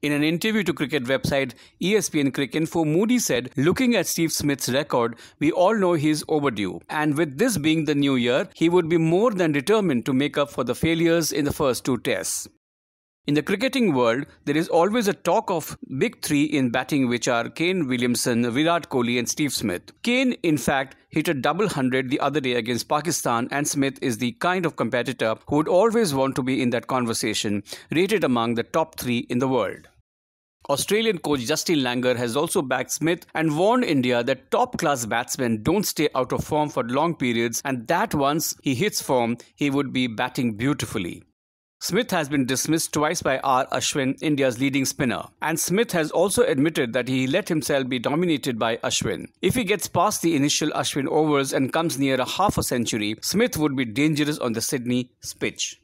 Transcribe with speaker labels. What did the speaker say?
Speaker 1: In an interview to cricket website ESPN Cricket Info, Moody said, Looking at Steve Smith's record, we all know he's overdue. And with this being the new year, he would be more than determined to make up for the failures in the first two tests. In the cricketing world, there is always a talk of big three in batting, which are Kane Williamson, Virat Kohli, and Steve Smith. Kane, in fact, hit a double hundred the other day against Pakistan, and Smith is the kind of competitor who would always want to be in that conversation, rated among the top three in the world. Australian coach Justin Langer has also backed Smith and warned India that top class batsmen don't stay out of form for long periods and that once he hits form, he would be batting beautifully. Smith has been dismissed twice by R. Ashwin, India's leading spinner, and Smith has also admitted that he let himself be dominated by Ashwin. If he gets past the initial Ashwin overs and comes near a half a century, Smith would be dangerous on the Sydney pitch.